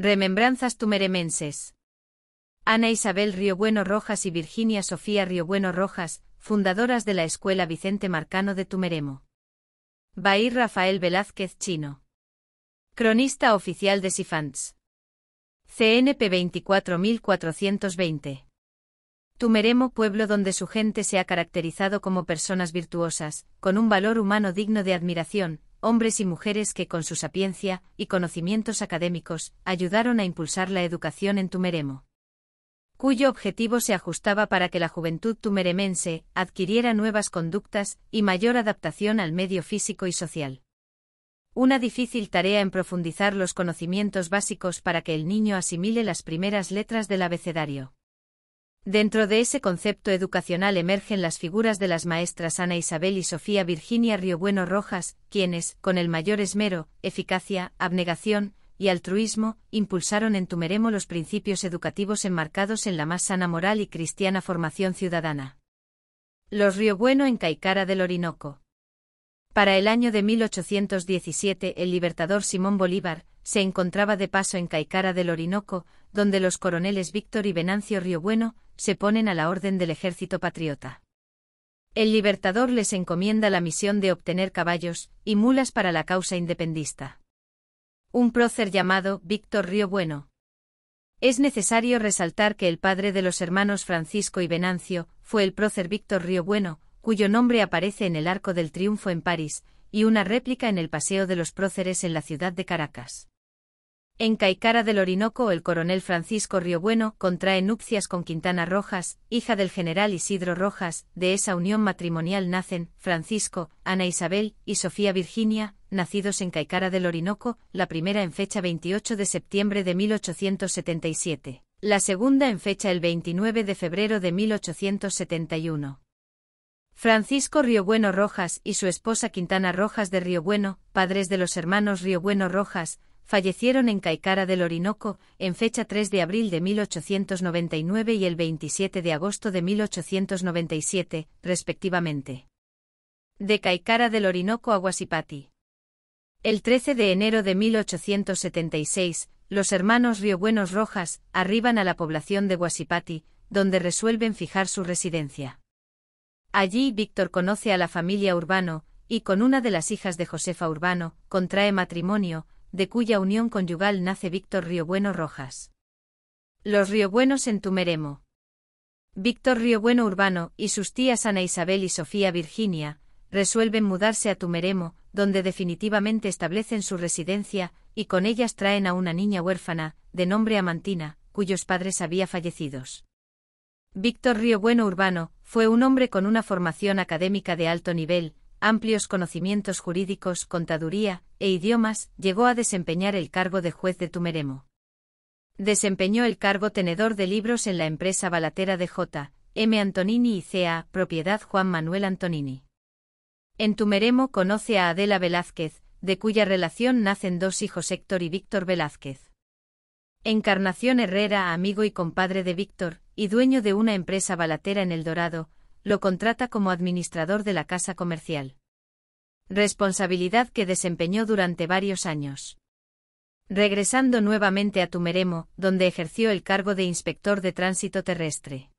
Remembranzas tumeremenses. Ana Isabel Riobueno Rojas y Virginia Sofía Riobueno Rojas, fundadoras de la Escuela Vicente Marcano de Tumeremo. Bahir Rafael Velázquez Chino. Cronista oficial de Sifants. CNP 24420. Tumeremo pueblo donde su gente se ha caracterizado como personas virtuosas, con un valor humano digno de admiración, hombres y mujeres que con su sapiencia y conocimientos académicos ayudaron a impulsar la educación en Tumeremo, cuyo objetivo se ajustaba para que la juventud tumeremense adquiriera nuevas conductas y mayor adaptación al medio físico y social. Una difícil tarea en profundizar los conocimientos básicos para que el niño asimile las primeras letras del abecedario. Dentro de ese concepto educacional emergen las figuras de las maestras Ana Isabel y Sofía Virginia Riobueno Rojas, quienes, con el mayor esmero, eficacia, abnegación y altruismo, impulsaron en Tumeremo los principios educativos enmarcados en la más sana moral y cristiana formación ciudadana. Los Riobueno en Caicara del Orinoco. Para el año de 1817, el libertador Simón Bolívar, se encontraba de paso en Caicara del Orinoco, donde los coroneles Víctor y Venancio Riobueno se ponen a la orden del ejército patriota. El libertador les encomienda la misión de obtener caballos y mulas para la causa independista. Un prócer llamado Víctor Riobueno. Es necesario resaltar que el padre de los hermanos Francisco y Venancio fue el prócer Víctor Riobueno, cuyo nombre aparece en el Arco del Triunfo en París, y una réplica en el Paseo de los Próceres en la ciudad de Caracas. En Caicara del Orinoco el coronel Francisco Riobueno contrae nupcias con Quintana Rojas, hija del general Isidro Rojas, de esa unión matrimonial nacen Francisco, Ana Isabel y Sofía Virginia, nacidos en Caicara del Orinoco, la primera en fecha 28 de septiembre de 1877, la segunda en fecha el 29 de febrero de 1871. Francisco Riobueno Rojas y su esposa Quintana Rojas de Bueno, padres de los hermanos Riobueno Rojas, fallecieron en Caicara del Orinoco, en fecha 3 de abril de 1899 y el 27 de agosto de 1897, respectivamente. De Caicara del Orinoco a Guasipati. El 13 de enero de 1876, los hermanos Riobuenos Rojas arriban a la población de Guasipati, donde resuelven fijar su residencia. Allí Víctor conoce a la familia Urbano, y con una de las hijas de Josefa Urbano, contrae matrimonio, de cuya unión conyugal nace Víctor Riobueno Rojas. Los Riobuenos en Tumeremo. Víctor Riobueno Urbano y sus tías Ana Isabel y Sofía Virginia resuelven mudarse a Tumeremo, donde definitivamente establecen su residencia, y con ellas traen a una niña huérfana, de nombre Amantina, cuyos padres había fallecidos. Víctor Riobueno Urbano fue un hombre con una formación académica de alto nivel, amplios conocimientos jurídicos, contaduría, e Idiomas, llegó a desempeñar el cargo de juez de Tumeremo. Desempeñó el cargo tenedor de libros en la empresa balatera de J. M. Antonini y C.A., propiedad Juan Manuel Antonini. En Tumeremo conoce a Adela Velázquez, de cuya relación nacen dos hijos Héctor y Víctor Velázquez. Encarnación Herrera, amigo y compadre de Víctor, y dueño de una empresa balatera en El Dorado, lo contrata como administrador de la casa comercial responsabilidad que desempeñó durante varios años. Regresando nuevamente a Tumeremo, donde ejerció el cargo de inspector de tránsito terrestre.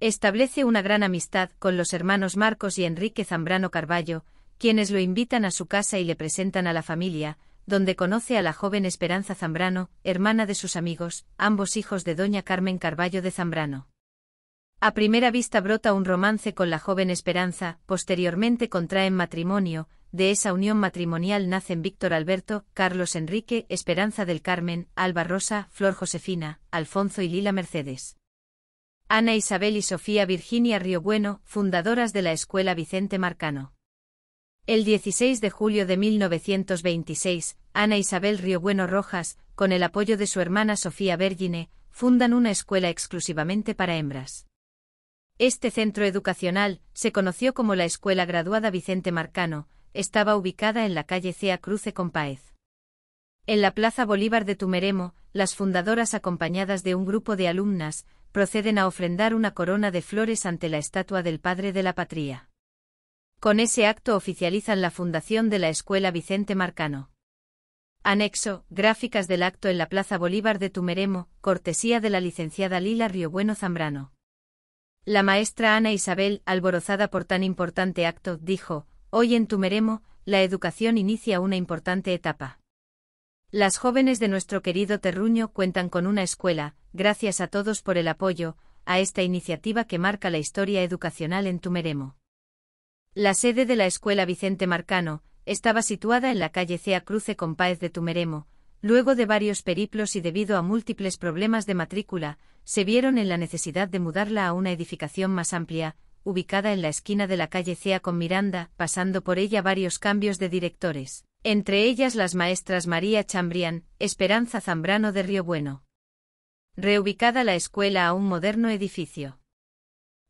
Establece una gran amistad con los hermanos Marcos y Enrique Zambrano Carballo, quienes lo invitan a su casa y le presentan a la familia, donde conoce a la joven Esperanza Zambrano, hermana de sus amigos, ambos hijos de doña Carmen Carballo de Zambrano. A primera vista brota un romance con la joven Esperanza, posteriormente contraen matrimonio, de esa unión matrimonial nacen Víctor Alberto, Carlos Enrique, Esperanza del Carmen, Alba Rosa, Flor Josefina, Alfonso y Lila Mercedes. Ana Isabel y Sofía Virginia Riobueno, fundadoras de la Escuela Vicente Marcano. El 16 de julio de 1926, Ana Isabel Riobueno Rojas, con el apoyo de su hermana Sofía Vergine, fundan una escuela exclusivamente para hembras. Este centro educacional, se conoció como la Escuela Graduada Vicente Marcano, estaba ubicada en la calle Cea Cruce con En la Plaza Bolívar de Tumeremo, las fundadoras acompañadas de un grupo de alumnas, proceden a ofrendar una corona de flores ante la estatua del Padre de la Patria. Con ese acto oficializan la fundación de la Escuela Vicente Marcano. Anexo, gráficas del acto en la Plaza Bolívar de Tumeremo, cortesía de la licenciada Lila Riobueno Zambrano. La maestra Ana Isabel, alborozada por tan importante acto, dijo, Hoy en Tumeremo, la educación inicia una importante etapa. Las jóvenes de nuestro querido Terruño cuentan con una escuela, gracias a todos por el apoyo, a esta iniciativa que marca la historia educacional en Tumeremo. La sede de la escuela Vicente Marcano, estaba situada en la calle Cea Cruce con Páez de Tumeremo, luego de varios periplos y debido a múltiples problemas de matrícula, se vieron en la necesidad de mudarla a una edificación más amplia, ubicada en la esquina de la calle CEA con Miranda, pasando por ella varios cambios de directores, entre ellas las maestras María Chambrián, Esperanza Zambrano de Río Bueno. Reubicada la escuela a un moderno edificio.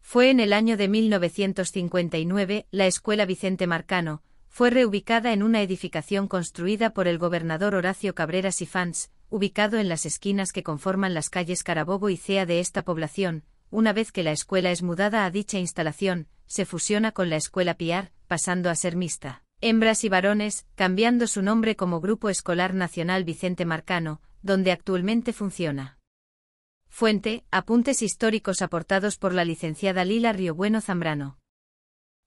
Fue en el año de 1959 la escuela Vicente Marcano, fue reubicada en una edificación construida por el gobernador Horacio Cabrera Sifans, ubicado en las esquinas que conforman las calles Carabobo y Cea de esta población. Una vez que la escuela es mudada a dicha instalación, se fusiona con la escuela Piar, pasando a ser mixta. Hembras y varones, cambiando su nombre como Grupo Escolar Nacional Vicente Marcano, donde actualmente funciona. Fuente, apuntes históricos aportados por la licenciada Lila Riobueno Zambrano.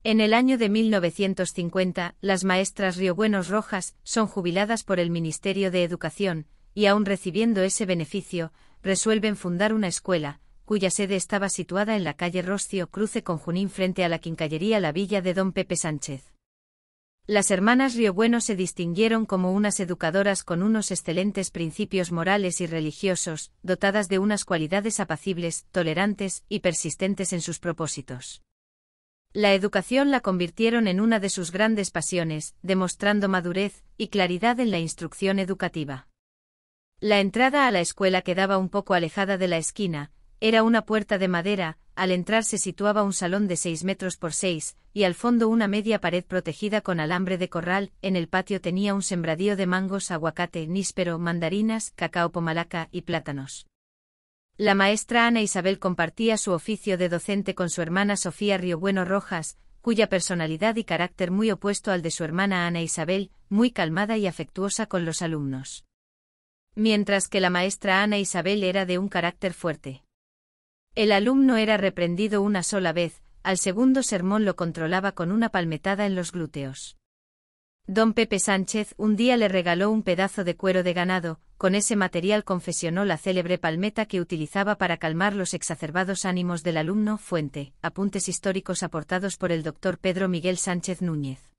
En el año de 1950, las maestras riogüenos rojas son jubiladas por el Ministerio de Educación, y aún recibiendo ese beneficio, resuelven fundar una escuela, cuya sede estaba situada en la calle Roscio Cruce con Junín frente a la quincallería La Villa de Don Pepe Sánchez. Las hermanas Riobueno se distinguieron como unas educadoras con unos excelentes principios morales y religiosos, dotadas de unas cualidades apacibles, tolerantes y persistentes en sus propósitos la educación la convirtieron en una de sus grandes pasiones, demostrando madurez y claridad en la instrucción educativa. La entrada a la escuela quedaba un poco alejada de la esquina, era una puerta de madera, al entrar se situaba un salón de seis metros por seis, y al fondo una media pared protegida con alambre de corral, en el patio tenía un sembradío de mangos, aguacate, níspero, mandarinas, cacao pomalaca y plátanos. La maestra Ana Isabel compartía su oficio de docente con su hermana Sofía Riobueno Rojas, cuya personalidad y carácter muy opuesto al de su hermana Ana Isabel, muy calmada y afectuosa con los alumnos. Mientras que la maestra Ana Isabel era de un carácter fuerte. El alumno era reprendido una sola vez, al segundo sermón lo controlaba con una palmetada en los glúteos. Don Pepe Sánchez un día le regaló un pedazo de cuero de ganado, con ese material confesionó la célebre palmeta que utilizaba para calmar los exacerbados ánimos del alumno Fuente, apuntes históricos aportados por el doctor Pedro Miguel Sánchez Núñez.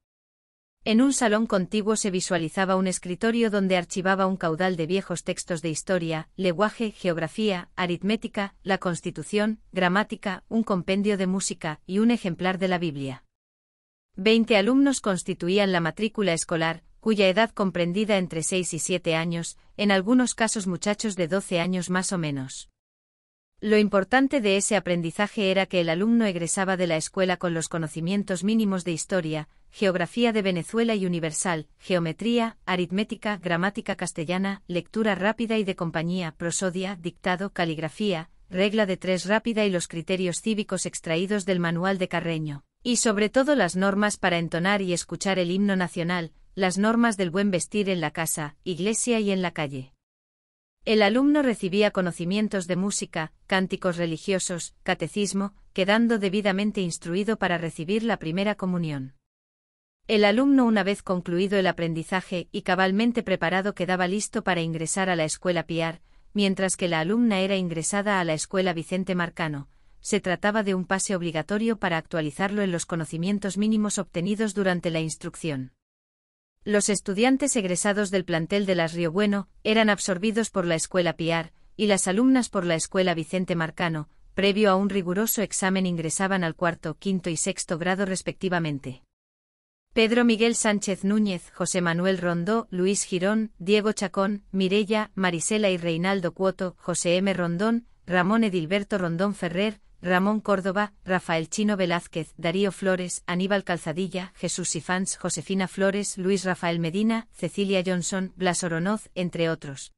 En un salón contiguo se visualizaba un escritorio donde archivaba un caudal de viejos textos de historia, lenguaje, geografía, aritmética, la constitución, gramática, un compendio de música y un ejemplar de la Biblia. Veinte alumnos constituían la matrícula escolar, cuya edad comprendida entre 6 y 7 años, en algunos casos muchachos de 12 años más o menos. Lo importante de ese aprendizaje era que el alumno egresaba de la escuela con los conocimientos mínimos de historia, geografía de Venezuela y universal, geometría, aritmética, gramática castellana, lectura rápida y de compañía, prosodia, dictado, caligrafía, regla de tres rápida y los criterios cívicos extraídos del manual de Carreño y sobre todo las normas para entonar y escuchar el himno nacional, las normas del buen vestir en la casa, iglesia y en la calle. El alumno recibía conocimientos de música, cánticos religiosos, catecismo, quedando debidamente instruido para recibir la primera comunión. El alumno una vez concluido el aprendizaje y cabalmente preparado quedaba listo para ingresar a la escuela Piar, mientras que la alumna era ingresada a la escuela Vicente Marcano, se trataba de un pase obligatorio para actualizarlo en los conocimientos mínimos obtenidos durante la instrucción. Los estudiantes egresados del plantel de las Río Bueno eran absorbidos por la Escuela Piar y las alumnas por la Escuela Vicente Marcano, previo a un riguroso examen ingresaban al cuarto, quinto y sexto grado respectivamente. Pedro Miguel Sánchez Núñez, José Manuel Rondó, Luis Girón, Diego Chacón, Mirella, Marisela y Reinaldo Cuoto, José M. Rondón, Ramón Edilberto Rondón Ferrer, Ramón Córdoba, Rafael Chino Velázquez, Darío Flores, Aníbal Calzadilla, Jesús Sifans, Josefina Flores, Luis Rafael Medina, Cecilia Johnson, Blas Oronoz, entre otros.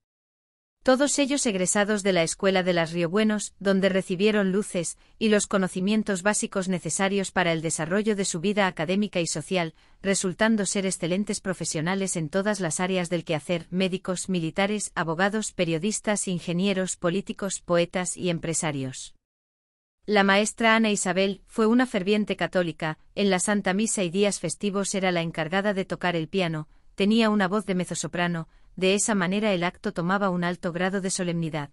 Todos ellos egresados de la Escuela de las Buenos, donde recibieron luces y los conocimientos básicos necesarios para el desarrollo de su vida académica y social, resultando ser excelentes profesionales en todas las áreas del quehacer, médicos, militares, abogados, periodistas, ingenieros, políticos, poetas y empresarios. La maestra Ana Isabel fue una ferviente católica, en la Santa Misa y días festivos era la encargada de tocar el piano, tenía una voz de mezzosoprano, de esa manera el acto tomaba un alto grado de solemnidad.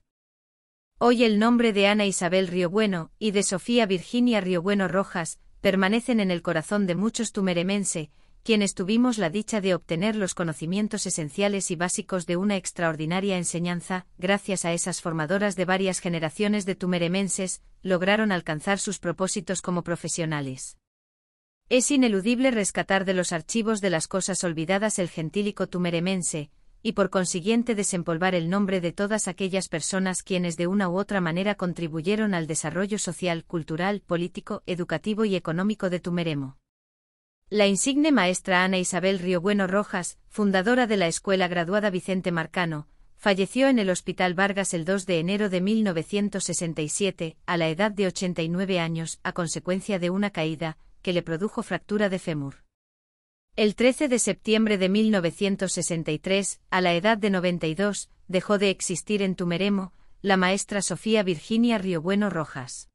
Hoy el nombre de Ana Isabel Riobueno y de Sofía Virginia Riobueno Rojas permanecen en el corazón de muchos tumeremense, quienes tuvimos la dicha de obtener los conocimientos esenciales y básicos de una extraordinaria enseñanza, gracias a esas formadoras de varias generaciones de tumeremenses, lograron alcanzar sus propósitos como profesionales. Es ineludible rescatar de los archivos de las cosas olvidadas el gentílico tumeremense, y por consiguiente desempolvar el nombre de todas aquellas personas quienes de una u otra manera contribuyeron al desarrollo social, cultural, político, educativo y económico de Tumeremo. La insigne maestra Ana Isabel Bueno Rojas, fundadora de la Escuela Graduada Vicente Marcano, falleció en el Hospital Vargas el 2 de enero de 1967, a la edad de 89 años, a consecuencia de una caída, que le produjo fractura de fémur. El 13 de septiembre de 1963, a la edad de 92, dejó de existir en Tumeremo, la maestra Sofía Virginia Bueno Rojas.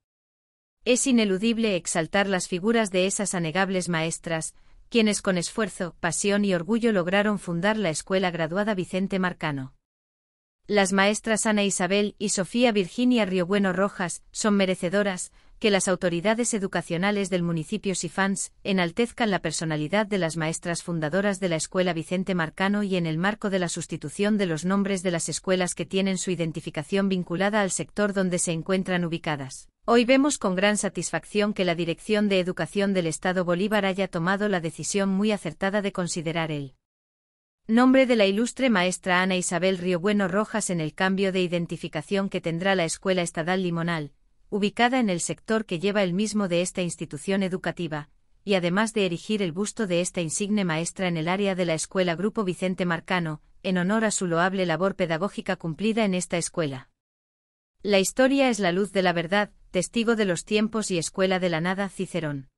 Es ineludible exaltar las figuras de esas anegables maestras, quienes con esfuerzo, pasión y orgullo lograron fundar la Escuela Graduada Vicente Marcano. Las maestras Ana Isabel y Sofía Virginia Riobueno Rojas son merecedoras que las autoridades educacionales del municipio Sifans enaltezcan la personalidad de las maestras fundadoras de la Escuela Vicente Marcano y en el marco de la sustitución de los nombres de las escuelas que tienen su identificación vinculada al sector donde se encuentran ubicadas. Hoy vemos con gran satisfacción que la Dirección de Educación del Estado Bolívar haya tomado la decisión muy acertada de considerar el nombre de la ilustre maestra Ana Isabel Bueno Rojas en el cambio de identificación que tendrá la Escuela Estadal Limonal, ubicada en el sector que lleva el mismo de esta institución educativa, y además de erigir el busto de esta insigne maestra en el área de la Escuela Grupo Vicente Marcano, en honor a su loable labor pedagógica cumplida en esta escuela. La historia es la luz de la verdad, testigo de los tiempos y escuela de la nada Cicerón.